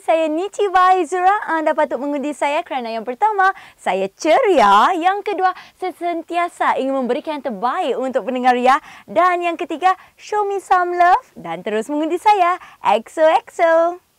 saya Nici zura Anda patut mengundi saya kerana yang pertama, saya ceria. Yang kedua, saya sentiasa ingin memberikan yang terbaik untuk pendengar ya. Dan yang ketiga, show me some love dan terus mengundi saya. EXO-EXO!